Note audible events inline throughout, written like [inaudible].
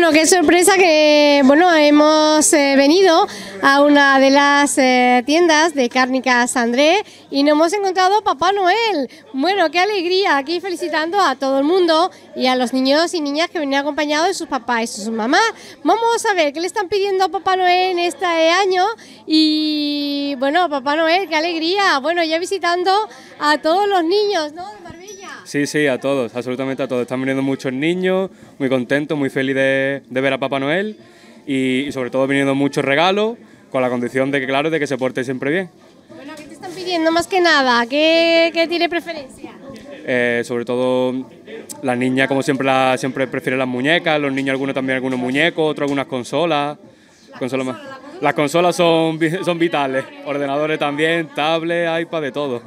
Bueno, qué sorpresa que bueno hemos eh, venido a una de las eh, tiendas de Cárnicas André y nos hemos encontrado Papá Noel. Bueno, qué alegría, aquí felicitando a todo el mundo y a los niños y niñas que venían acompañados de sus papás y sus mamás. Vamos a ver qué le están pidiendo a Papá Noel en este año y bueno, Papá Noel, qué alegría. Bueno, ya visitando a todos los niños, ¿no? Sí, sí, a todos, absolutamente a todos. Están viniendo muchos niños, muy contentos, muy feliz de, ver a Papá Noel y, sobre todo viniendo muchos regalos, con la condición de que, claro, de que se porte siempre bien. Bueno, ¿qué te están pidiendo más que nada? ¿Qué, tiene preferencia? Eh, sobre todo las niñas, como siempre, siempre prefieren las muñecas, los niños algunos también algunos muñecos, otros algunas consolas. Las consolas son, son vitales, ordenadores también, tablets, iPad, de todo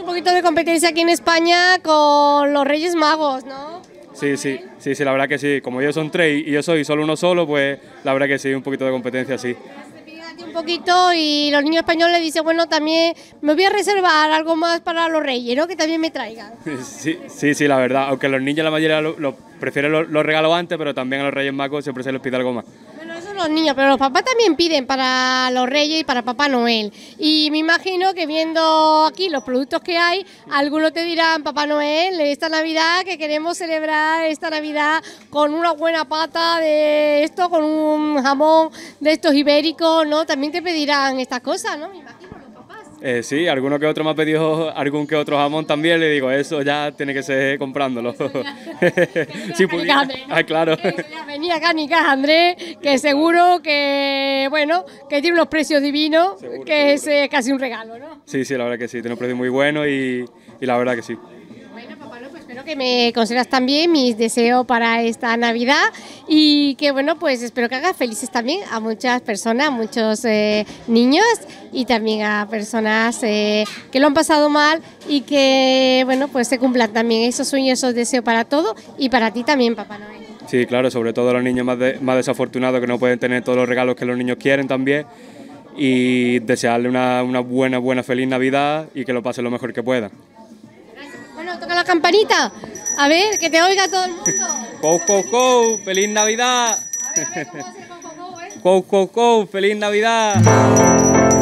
un poquito de competencia aquí en España con los Reyes Magos, ¿no? Sí, sí, sí, sí, la verdad que sí. Como ellos son tres y yo soy solo uno solo, pues la verdad que sí, un poquito de competencia, sí. Un poquito y los niños españoles dicen, bueno, también me voy a reservar algo más para los reyes, ¿no? Que también me traigan. [laughs] Sí, sí, sí, la verdad. Aunque los niños la mayoría lo, prefieren los regalos antes, pero también a los reyes magos siempre se les pide algo más los niños, pero los papás también piden para los Reyes y para Papá Noel. Y me imagino que viendo aquí los productos que hay, algunos te dirán, Papá Noel, esta Navidad que queremos celebrar esta Navidad con una buena pata de esto, con un jamón de estos ibéricos, ¿no? También te pedirán estas cosas, ¿no? Eh, sí, alguno que otro me ha pedido algún que otro jamón también, le digo, eso ya tiene que ser comprándolo. [laughs] sí ah, claro. Venía acá a Andrés, que seguro que, bueno, que tiene unos precios divinos, que es casi un regalo, ¿no? Sí, sí, la verdad que sí, tiene un precio muy bueno y la verdad que sí. Espero que me consigas también mis deseos para esta Navidad y que bueno, pues espero que hagas felices también a muchas personas, a muchos eh, niños y también a personas eh, que lo han pasado mal y que bueno, pues se cumplan también esos sueños, esos deseos para todo y para ti también, Papá Noel. Sí, claro, sobre todo a los niños más, desafortunados que no pueden tener todos los regalos que los niños quieren también y desearle una, una buena, buena, feliz Navidad y que lo pase lo mejor que pueda toca la campanita. A ver, que te oiga todo el mundo. ¡Cou, co feliz Navidad! Coco, co ¿eh? feliz Navidad!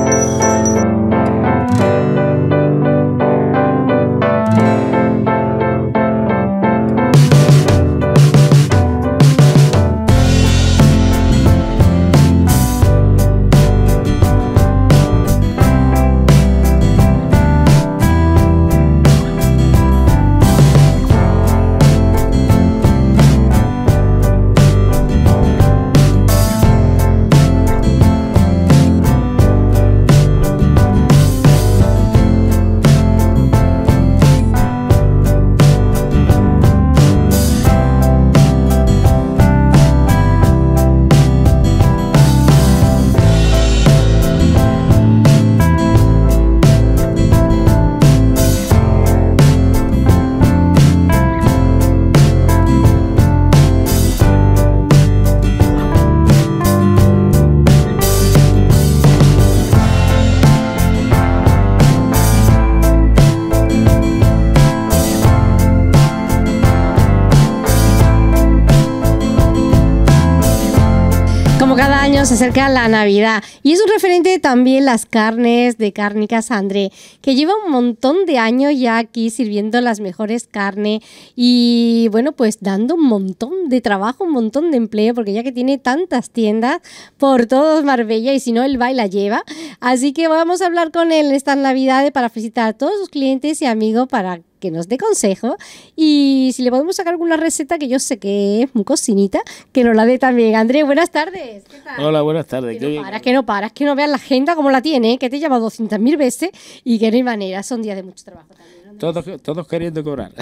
se acerca la Navidad y es un referente también las carnes de Cárnicas André, que lleva un montón de años ya aquí sirviendo las mejores carnes y bueno, pues dando un montón de trabajo, un montón de empleo, porque ya que tiene tantas tiendas por todos Marbella y si no, el va y la lleva. Así que vamos a hablar con él estas Navidades para felicitar a todos sus clientes y amigos para que nos dé consejo y si le podemos sacar alguna receta que yo sé que es muy cocinita, que nos la dé también. Andrés, buenas tardes. Hola, buenas tardes. Que que no paras, que no veas la agenda como la tiene, que te he llamado 200.000 veces y que no hay manera, son días de mucho trabajo también. Todos, todos queriendo cobrar.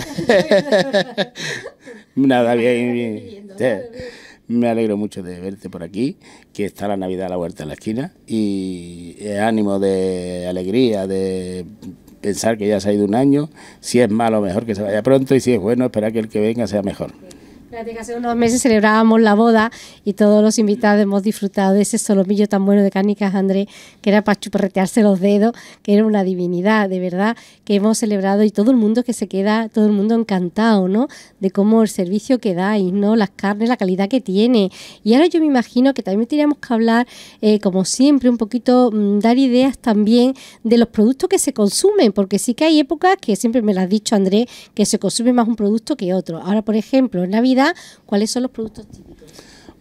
[laughs] Nada, bien, bien. Me alegro mucho de verte por aquí, que está la Navidad a la vuelta en la esquina y ánimo de alegría, de pensar que ya se ha ido un año, si es malo mejor que se vaya pronto y si es bueno esperar que el que venga sea mejor hace unos meses celebrábamos la boda y todos los invitados hemos disfrutado de ese solomillo tan bueno de cánicas Andrés, que era para chuparretearse los dedos, que era una divinidad, de verdad, que hemos celebrado y todo el mundo que se queda, todo el mundo encantado, ¿no? De cómo el servicio que dais, ¿no? Las carnes, la calidad que tiene. Y ahora yo me imagino que también teníamos que hablar, eh, como siempre, un poquito, mm, dar ideas también de los productos que se consumen, porque sí que hay épocas que siempre me lo has dicho, Andrés, que se consume más un producto que otro. Ahora, por ejemplo, en Navidad, ¿cuáles son los productos típicos?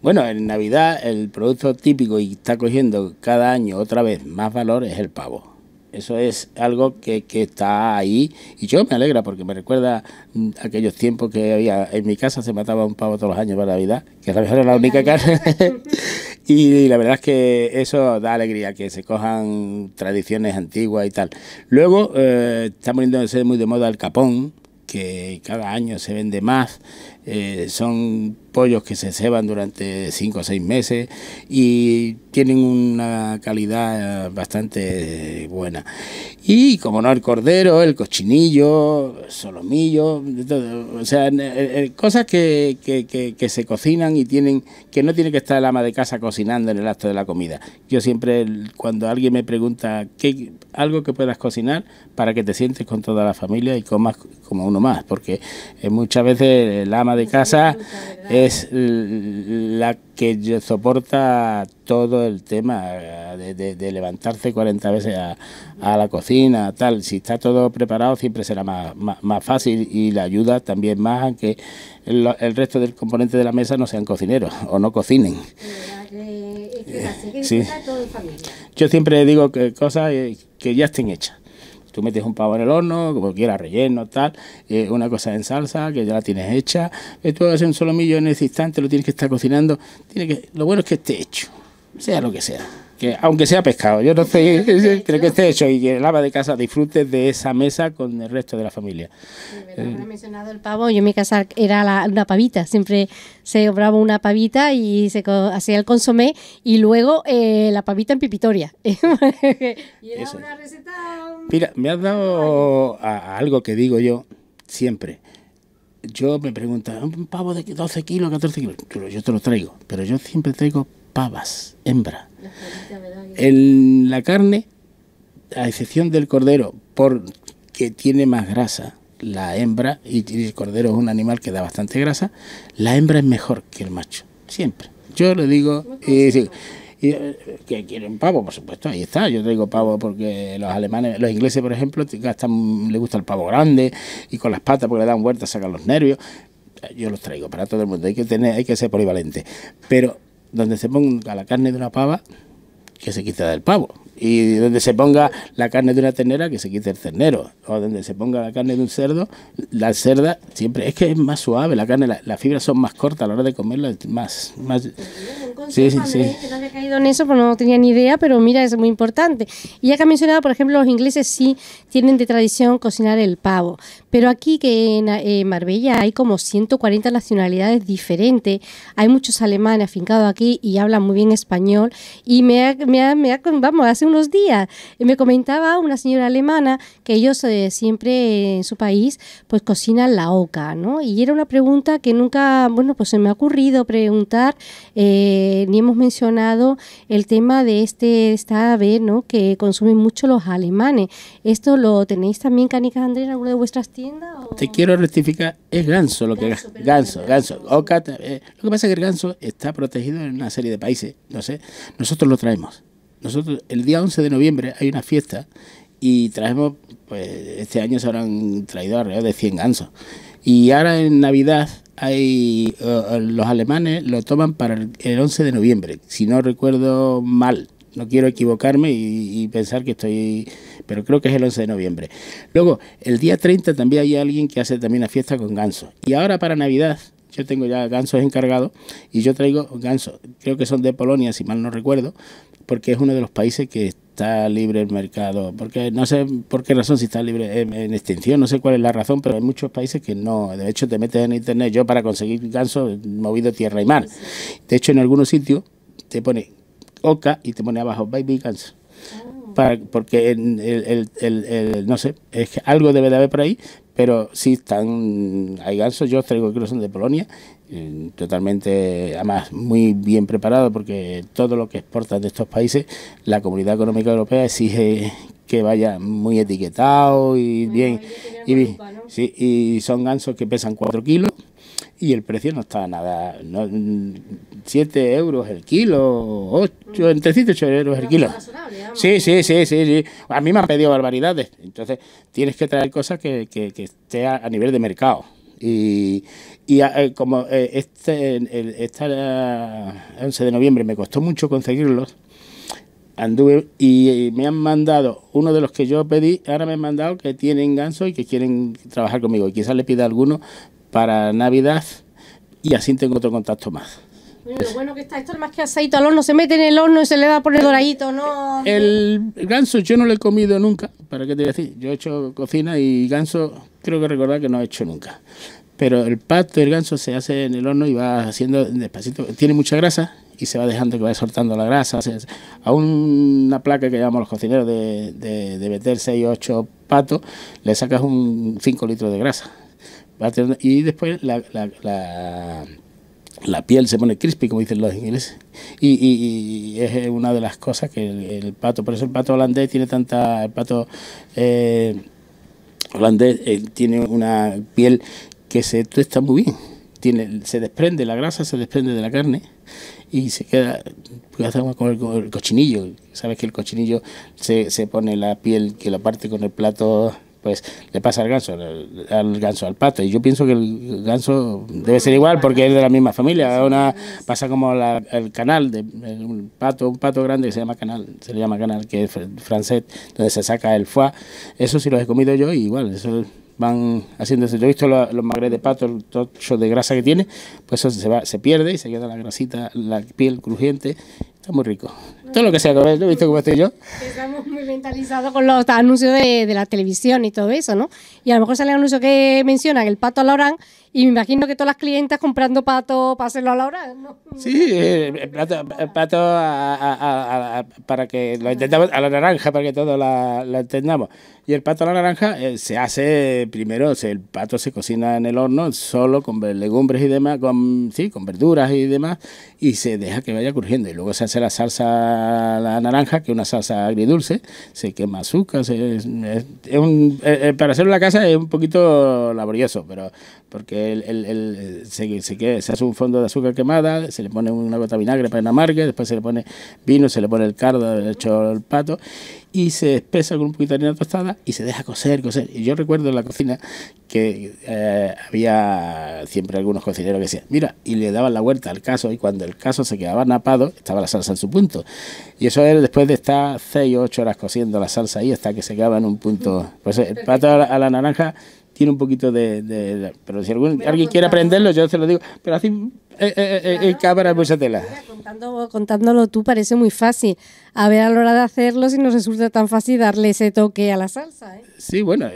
Bueno, en Navidad el producto típico y está cogiendo cada año otra vez más valor es el pavo. Eso es algo que, está ahí y yo me alegra porque me recuerda mm, aquellos tiempos que había en mi casa se mataba un pavo todos los años para Navidad, que era la, única carne. [laughs] y, la verdad es que eso da alegría, que se cojan tradiciones antiguas y tal. Luego eh, está ser muy de moda el capón, que cada año se vende más. Eh, son pollos que se ceban durante 5 o 6 meses y tienen una calidad eh, bastante buena. Y como no, el cordero, el cochinillo, solomillo, o sea, eh, cosas que, se cocinan y tienen que no tiene que estar el ama de casa cocinando en el acto de la comida. Yo siempre, cuando alguien me pregunta qué, algo que puedas cocinar para que te sientes con toda la familia y comas como uno más, porque muchas veces el ama de casa es la que soporta todo el tema eh, de, levantarse 40 veces a, la cocina, tal. Si está todo preparado siempre será más, más, fácil y la ayuda también más a que el, resto del componente de la mesa no sean cocineros o no cocinen. Eh, sí. Yo siempre digo que cosas eh, que ya estén hechas Tú metes un pavo en el horno, como quieras, relleno, tal, eh, una cosa en salsa que ya la tienes hecha. Eh, tú haces un solomillo en ese instante, lo tienes que estar cocinando. Tiene que, lo bueno es que esté hecho, sea lo que sea que aunque sea pescado, yo no sé, [laughs] creo que esté hecho y que el ama de casa disfrute de esa mesa con el resto de la familia. Me ha eh, mencionado el pavo, yo en mi casa era una pavita, siempre se obraba una pavita y se hacía el consomé y luego eh, la pavita en pipitoria. [laughs] y era una receta... Mira, me has dado algo que digo yo siempre yo me pregunto un pavo de 12 kilos, 14 kilos, yo te lo traigo, pero yo siempre traigo pavas, hembra. En la carne, a excepción del cordero, porque tiene más grasa la hembra, y el cordero es un animal que da bastante grasa, la hembra es mejor que el macho, siempre. Yo le digo, eh, que quieren pavo, por supuesto, ahí está. Yo traigo pavo porque los alemanes, los ingleses, por ejemplo, gastan, les gusta el pavo grande y con las patas porque le dan vueltas, sacan los nervios. Yo los traigo para todo el mundo, hay que tener, hay que ser polivalente. Pero donde se ponga la carne de una pava que se quita del pavo. Y donde se ponga la carne de una ternera, que se quite el ternero. O donde se ponga la carne de un cerdo, la cerda siempre es que es más suave. La carne, las fibras son más cortas a la hora de comerla, más. más sí, sí, sí. no había caído en eso, pero no tenía ni idea, pero mira, es muy importante. Y ya que ha mencionado, por ejemplo, los ingleses sí tienen de tradición cocinar el pavo, pero aquí que en eh, Marbella hay como 140 nacionalidades diferentes, hay muchos alemanes afincados aquí y hablan muy bien español, y me, ha, me, ha, me ha, vamos, hace unos días. Me comentaba una señora alemana que ellos eh, siempre en su país pues cocinan la oca, ¿no? Y era una pregunta que nunca, bueno, pues se me ha ocurrido preguntar, eh, ni hemos mencionado el tema de este, esta ave, ¿no? Que consumen mucho los alemanes. ¿Esto lo tenéis también, Canicas Andrés, en alguna de vuestras tiendas? Te quiero rectificar, es ganso lo que ganso, ganso, Oca, eh, lo que pasa es que el ganso está protegido en una serie de países, no sé, nosotros lo traemos nosotros el día 11 de noviembre hay una fiesta y traemos, pues este año se habrán traído alrededor de 100 gansos. Y ahora en Navidad hay eh, eh, los alemanes lo toman para el, 11 de noviembre, si no recuerdo mal. No quiero equivocarme y, y, pensar que estoy, pero creo que es el 11 de noviembre. Luego, el día 30 también hay alguien que hace también la fiesta con gansos. Y ahora para Navidad, yo tengo ya gansos encargados y yo traigo gansos, creo que son de Polonia, si mal no recuerdo, porque es uno de los países que está libre el mercado, porque no sé por qué razón, si está libre en, extensión no sé cuál es la razón, pero hay muchos países que no, de hecho te metes en internet, yo para conseguir ganso movido tierra y mar, de hecho en algunos sitios te pone oca y te pone abajo baby ganso. Oh. porque el, no sé, es que algo debe de haber por ahí, pero sí están, hay gansos, yo traigo que son de Polonia, eh, totalmente, además muy bien preparado porque todo lo que exportan de estos países, la Comunidad Económica Europea exige que vaya muy etiquetado y ah, bien. Y, y son gansos que pesan 4 kilos y el precio no está nada. No, 7 euros el kilo, 8, entre 7 y 8 euros el kilo. Sí, sí, sí, sí, sí. A mí me han pedido barbaridades. Entonces tienes que traer cosas que, que, que esté a, nivel de mercado. Y, eh, como eh, este, el, 11 eh, de noviembre me costó mucho conseguirlos, anduve y, me han mandado, uno de los que yo pedí, ahora me han mandado que tienen ganso y que quieren trabajar conmigo. Y quizás le pida alguno para Navidad y así tengo otro contacto más. lo bueno que está esto es más que aceite al horno, se mete en el horno y se le da por el doradito, ¿no? El ganso yo no lo he comido nunca, ¿para qué te voy decir? Yo he hecho cocina y ganso creo que recordar que no he hecho nunca. Pero el pato el ganso se hace en el horno y va haciendo despacito, tiene mucha grasa y se va dejando que vaya soltando la grasa. A una placa que llamamos los cocineros de, de, de meter 6 o 8 patos, le sacas un 5 litros de grasa y después la, la, piel se pone crispy, como dicen los ingleses, y, es eh, una de las cosas que el, pato, por eso el pato holandés tiene tanta, el pato eh, holandés eh, tiene una piel que se tuesta muy bien, tiene, se desprende, la grasa se desprende de la carne y se queda pues, con, el, el, cochinillo, sabes que el cochinillo se, se pone la piel que la parte con el plato ...pues le pasa al ganso, al, ganso, al pato. Y yo pienso que el ganso debe ser igual porque es de la misma familia. Una, pasa como la, el canal, de, un, pato, un pato grande que se llama canal, se le llama canal, que es francés, donde se saca el foie. Eso sí lo he comido yo y igual, eso van haciéndose. Yo he visto los, magres de pato, el tocho de grasa que tiene, pues eso se, va, se pierde y se queda la grasita, la piel crujiente. Está muy rico. Todo lo que sea, lo he visto como estoy yo. Estamos muy mentalizados con los anuncios de, la televisión y todo eso, ¿no? Y a lo mejor sale el anuncio que menciona que el pato Lorán, y me imagino que todas las clientas comprando pato para hacerlo a la hora, ¿no? Sí, el eh, eh, pato eh, a, para que lo intentamos a la naranja, para que todos la entendamos. Y el pato a la naranja se hace primero, el pato se cocina en el horno solo con legumbres y demás, con, sí, con verduras y demás, y se deja que vaya crujiendo. Y luego se hace la salsa a la naranja, que es una salsa agridulce, se quema azúcar, para hacerlo en la casa es un poquito laborioso, pero porque él, él, eh, se, se, hace un fondo de azúcar quemada, se le pone una gota de vinagre para que amargue, después se le pone vino, se le pone el cardo, hecho el pato, y se espesa con un poquito de harina tostada y se deja cocer, cocer. Y yo recuerdo en la cocina que eh, había siempre algunos cocineros que decían, mira, y le daban la vuelta al caso, y cuando el caso se quedaba napado, estaba la salsa en su punto. Y eso era después de estar 6 o 8 horas cociendo la salsa ahí hasta que se quedaba en un punto. Pues el pato a la naranja tiene un poquito de... pero si alguien pues, quiere aprenderlo, yo se lo digo. Pero así eh, eh, eh, eh cámara, tela. Contándolo, tú parece muy fácil. A ver a la hora de hacerlo si nos resulta tan fácil darle ese toque a la salsa. ¿eh? Sí, bueno,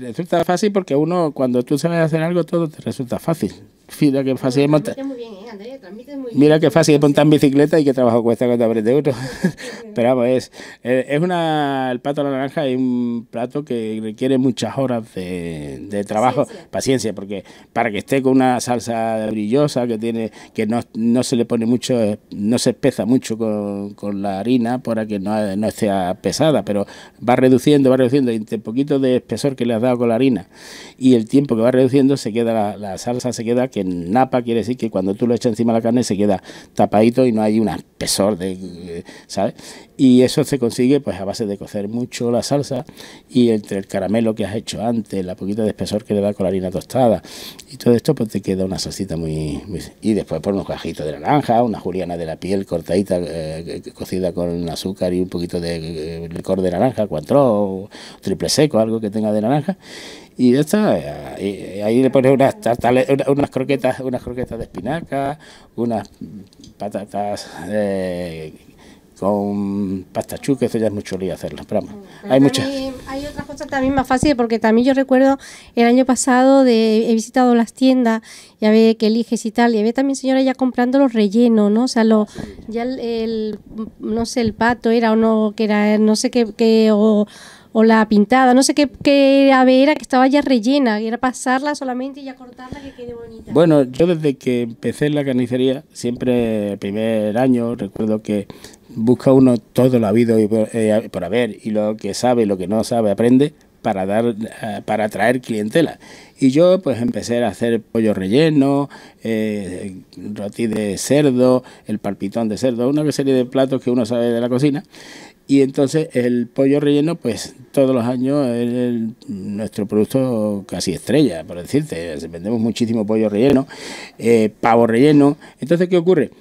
resulta fácil porque uno cuando tú sabes hacer algo todo te resulta fácil. Mira qué fácil es montar. Mira qué fácil es montar en bicicleta y qué trabajo cuesta cuando de otro [laughs] Pero vamos, es, es una, el plato a la naranja es un plato que requiere muchas horas de, trabajo, paciencia. paciencia, porque para que esté con una salsa brillosa que tiene, que no, no se le pone mucho, no se espesa mucho con, la harina para que no, no esté pesada, pero va reduciendo, va reduciendo, entre poquito de espesor que le has dado con la harina y el tiempo que va reduciendo se queda la, salsa, se queda que en napa quiere decir que cuando tú lo echas encima de la carne se queda tapadito y no hay un espesor de, ¿sabes? Y eso se consigue pues a base de cocer mucho la salsa y entre el caramelo que has hecho antes, la poquita de espesor que le da con la harina tostada y todo esto pues te queda una salsita muy y después por unos cajitos de naranja, una juliana de la piel cortadita, eh, cocida con azúcar y un poquito de eh, licor de naranja, cuatro, triple seco, algo que tenga de naranja. Y eh, ahí, le pones unas, unas, croquetas, unas croquetas de espinaca, unas patatas... Eh, con pasta chuca, eso ya es mucho lío hacerlas, pero mm, hay muchas. Hay otras cosas también más fáciles, porque también yo recuerdo el año pasado de, he visitado las tiendas, ya ve que eliges y tal, y había también señora ya comprando los rellenos, ¿no? O sea, ah, ya el, no sé, el pato era o no, que era, no sé qué, o la pintada, no sé qué, qué ave era que estaba ya rellena, era pasarla solamente y ya cortarla que quede bonita. Bueno, yo desde que empecé en la carnicería, siempre primer año, recuerdo que busca uno todo lo habido y por, eh, haber y lo que sabe y lo que no sabe aprende para dar eh, para atraer clientela y yo pues empecé a hacer pollo relleno eh, roti de cerdo el palpitón de cerdo una serie de platos que uno sabe de la cocina y entonces el pollo relleno, pues todos los años es nuestro producto casi estrella, por decirte. Vendemos muchísimo pollo relleno, eh, pavo relleno. Entonces, ¿qué ocurre?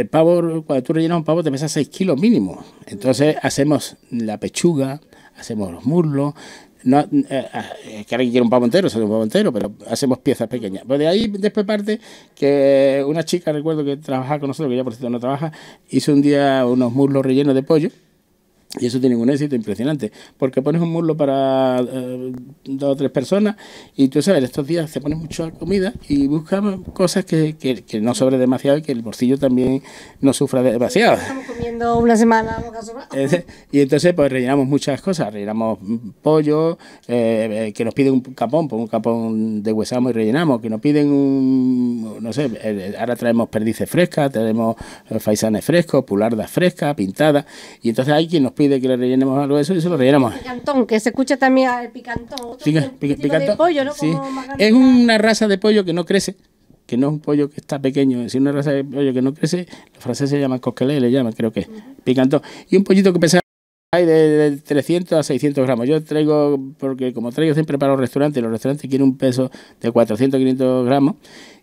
el pavo, cuando tú rellenas un pavo, te pesa 6 kilos mínimo. Entonces hacemos la pechuga, hacemos los muslos. No, es eh, eh, que alguien quiere un pavo entero, sale un pavo entero, pero hacemos piezas pequeñas. Pero de ahí después parte que una chica, recuerdo que trabajaba con nosotros, que ya por cierto no trabaja, hizo un día unos muslos rellenos de pollo y eso tiene un éxito impresionante, porque pones un muslo para eh, dos o tres personas y tú sabes, estos días se pone mucha comida y buscamos cosas que, no sobre demasiado y que el bolsillo también no sufra demasiado. Estamos comiendo una semana eh, Y entonces pues rellenamos muchas cosas, rellenamos pollo, eh, que nos piden un capón, pon pues, un capón de huesamo y rellenamos, que nos piden un, no sé, ahora traemos perdices frescas, tenemos faisanes frescos, pulardas frescas, pintadas, y entonces hay quien nos pide de que le rellenemos algo de eso y se lo rellenamos. Picantón, que se escucha también al ah, picantón. es una raza de pollo que no crece, que no es un pollo que está pequeño, es una raza de pollo que no crece. Los franceses llaman coquelé, le llaman, creo que picantón. Y un pollito que pesa hay de, 300 a 600 gramos. Yo traigo, porque como traigo siempre para los restaurantes, los restaurantes quieren un peso de 400, 500 gramos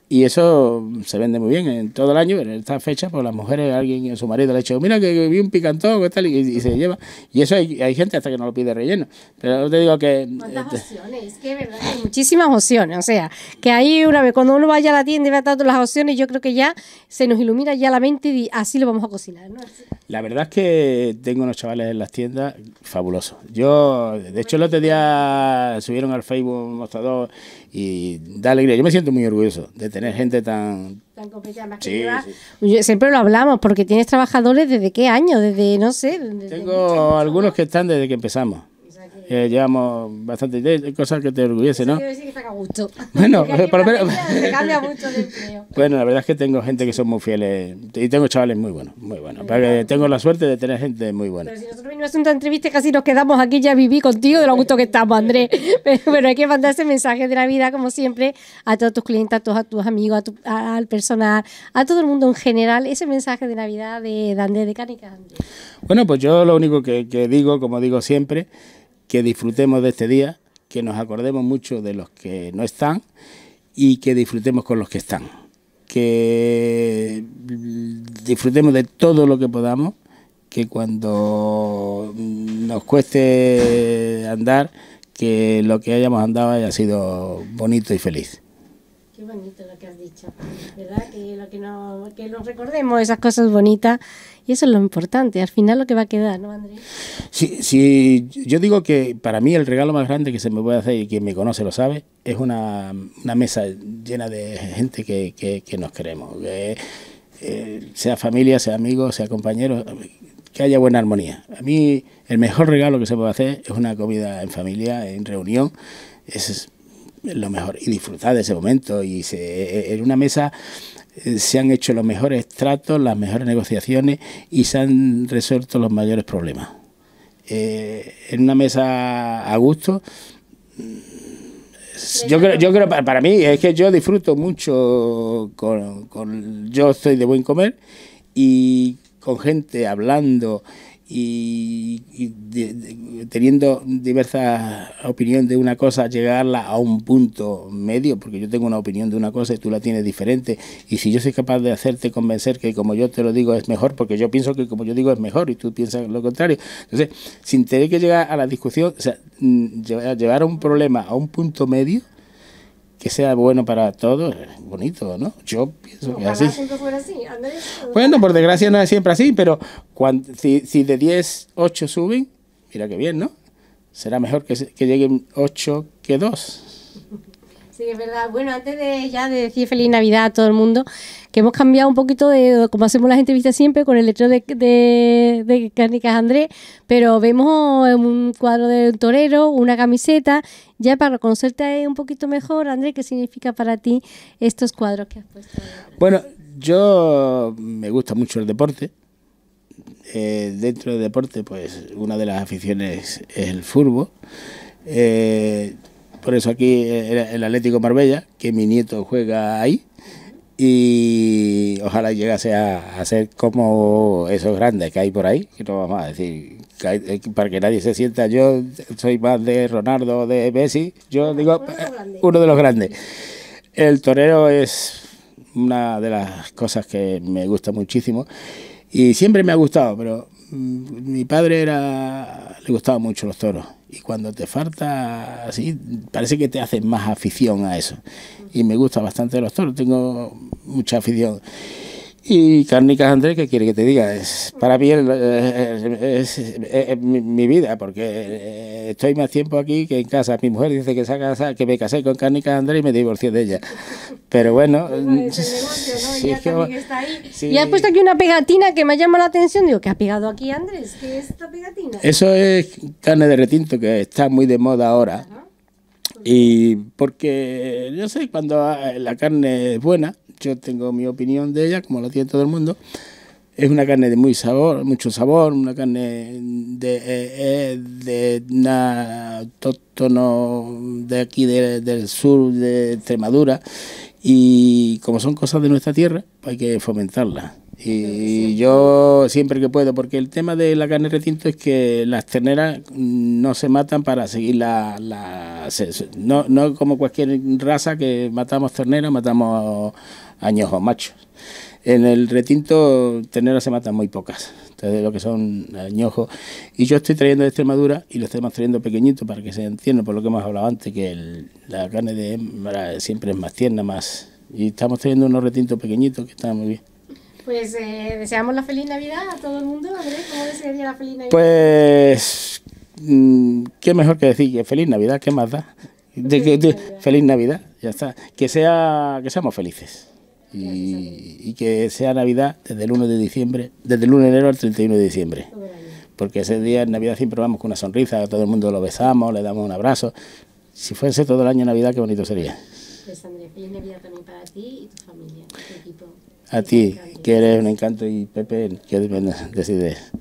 y eso se vende muy bien en todo el año, en esta fecha, por pues, las mujeres, alguien, su marido le ha dicho, mira que, vi un picantón, que tal, y, se lleva. Y eso hay, gente hasta que no lo pide relleno. Pero te digo que... ¿Cuántas este opciones? Es que verdad, hay muchísimas opciones. O sea, que ahí una vez, cuando uno vaya a la tienda y vea todas las opciones, yo creo que ya se nos ilumina ya la mente y así lo vamos a cocinar, La verdad es que tengo unos chavales en las tiendas fabulosos. Yo, de hecho, el otro día subieron al Facebook un mostrador y da alegría. Yo me siento muy orgulloso de tener gente tan... Tan Siempre lo hablamos, porque tienes trabajadores desde qué año, desde, no sé... Tengo algunos que están desde que empezamos. Eh, llevamos bastante cosas que te orgullece, ¿no? que a gusto. [laughs] Bueno, [laughs] cambia mucho [laughs] Bueno, la verdad es que tengo gente que son muy fieles y tengo chavales muy buenos, muy buenos. tengo la suerte de tener gente muy buena. Pero si nosotros vinimos a una entrevista, casi nos quedamos aquí ya viví contigo de lo gusto que estamos, Andrés. Pero hay que mandar ese mensaje de Navidad como siempre, a todos tus clientes, a todos tus amigos, al personal, a todo el mundo en general, ese mensaje de Navidad de, de Andrés de Cánicas. Bueno, pues yo lo único que digo, como digo siempre, que disfrutemos de este día, que nos acordemos mucho de los que no están y que disfrutemos con los que están. Que disfrutemos de todo lo que podamos, que cuando nos cueste andar, que lo que hayamos andado haya sido bonito y feliz bonito lo que has dicho, ¿verdad? Que, lo que, nos recordemos esas cosas bonitas y eso es lo importante, al final lo que va a quedar, ¿no, Andrés? Sí, yo digo que para mí el regalo más grande que se me puede hacer y quien me conoce lo sabe, es una, una mesa llena de gente que, que, nos queremos, eh, sea familia, sea amigos, sea compañero que haya buena armonía. A mí el mejor regalo que se puede hacer es una comida en familia, en reunión. Es, lo mejor y disfrutar de ese momento. Y en una mesa eh, se han hecho los mejores tratos, las mejores negociaciones y se han resuelto los mayores problemas. Eh, en una mesa a gusto, mm, yo creo, yo creo para, mí es que yo disfruto mucho con, con yo estoy de buen comer y con gente hablando y, teniendo diversas opinión de una cosa, llegarla a un punto medio, porque yo tengo una opinión de una cosa y tú la tienes diferente, y si yo soy capaz de hacerte convencer que como yo te lo digo es mejor, porque yo pienso que como yo digo es mejor y tú piensas lo contrario, entonces, sin tener que llegar a la discusión, o sea, mm, llevar a un problema a un punto medio, que sea bueno para todos, bonito, ¿no? Yo pienso que así. fuera así. bueno, por desgracia no es siempre así, pero cuando, si, de 10, 8 suben, mira qué bien, ¿no? Será mejor que, que lleguen 8 que 2. Sí, es verdad. Bueno, antes de ya decir feliz Navidad a todo el mundo, que hemos cambiado un poquito de como hacemos las entrevista siempre con el letrero de, de, Cárnicas Andrés, pero vemos un cuadro de torero, una camiseta. Ya para conocerte un poquito mejor, Andrés, ¿qué significa para ti estos cuadros que has puesto? Bueno, yo mm, me gusta mucho el deporte. Eh, dentro del deporte, pues una de las aficiones es el fútbol. Eh, por eso aquí el, Atlético Marbella, que mi nieto juega ahí. Y ojalá llegase a, ser como esos grandes que hay por ahí, que no vamos a decir, eh, para que nadie se sienta, yo soy más de Ronaldo, de Messi, yo digo eh, uno de los grandes. El torero es una de las cosas que me gusta muchísimo y siempre me ha gustado, pero mm, mi padre era le gustaban mucho los toros y cuando te falta así, parece que te hacen más afición a eso. Y me gusta bastante los toros, tengo mucha afición. Y Cárnicas Andrés, ¿qué quiere que te diga? Es, para mí es, mi, vida, porque eh, estoy más tiempo aquí que en casa. Mi mujer dice que, casa, que me casé con Cárnicas Andrés y me divorcié de ella. Pero bueno... Y has puesto aquí una pegatina que me ha llamado la atención. Digo, ¿qué ha pegado aquí Andrés? ¿Qué es esta pegatina? Eso es carne de retinto, que está muy de moda ahora. Y porque, yo sé, cuando eh, la carne es buena yo tengo mi opinión de ella, como la tiene todo el mundo. Es una carne de muy sabor, mucho sabor, una carne de, eh, eh, de autóctono de aquí del sur de Extremadura y como son cosas de nuestra tierra, pues hay que fomentarla Y yo siempre que puedo, porque el tema de la carne recinto es que las terneras no se matan para seguir la... la no, no como cualquier raza que matamos terneras, matamos añojo, macho. machos. En el retinto ternera se matan muy pocas, entonces lo que son añojo. Y yo estoy trayendo de Extremadura y lo estamos trayendo pequeñito para que se entienda por lo que hemos hablado antes, que la carne de hembra siempre es más tierna, más... Y estamos trayendo unos retintos pequeñitos que están muy bien. Pues eh, deseamos la feliz Navidad a todo el mundo, Andrés. ¿Cómo desearía la feliz Navidad? Pues, mm, qué mejor que decir que feliz Navidad, ¿qué más da? feliz Navidad, ya está. Que, sea, que seamos felices y, que sea Navidad desde el 1 de diciembre, desde el de enero al 31 de diciembre. Porque ese día en Navidad siempre vamos con una sonrisa, a todo el mundo lo besamos, le damos un abrazo. Si fuese todo el año Navidad, qué bonito sería. Pues feliz Navidad también para ti y tu familia, equipo. A ti, que eres un encanto, y Pepe, que decides.